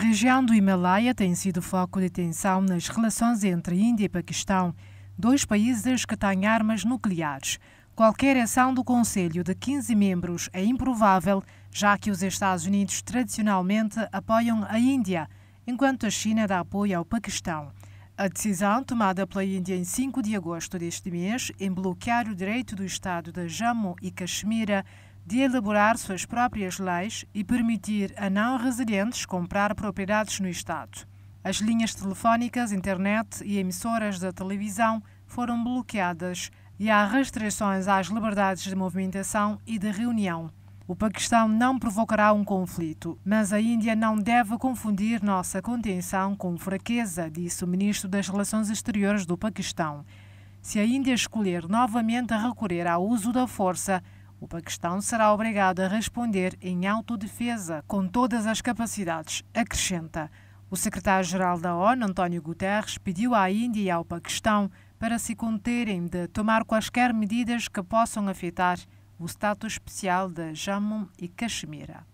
região do Himalaia tem sido foco de tensão nas relações entre Índia e Paquistão, dois países que têm armas nucleares. Qualquer ação do Conselho de 15 membros é improvável, já que os Estados Unidos tradicionalmente apoiam a Índia, enquanto a China dá apoio ao Paquistão. A decisão tomada pela Índia em 5 de agosto deste mês em bloquear o direito do Estado da Jammu e Caxemira de elaborar suas próprias leis e permitir a não residentes comprar propriedades no Estado. As linhas telefónicas, internet e emissoras da televisão foram bloqueadas e há restrições às liberdades de movimentação e de reunião. O Paquistão não provocará um conflito, mas a Índia não deve confundir nossa contenção com fraqueza, disse o ministro das Relações Exteriores do Paquistão. Se a Índia escolher novamente recorrer ao uso da força, o Paquistão será obrigado a responder em autodefesa com todas as capacidades, acrescenta. O secretário-geral da ONU, António Guterres, pediu à Índia e ao Paquistão para se conterem de tomar quaisquer medidas que possam afetar o status especial de Jammu e Cachemira.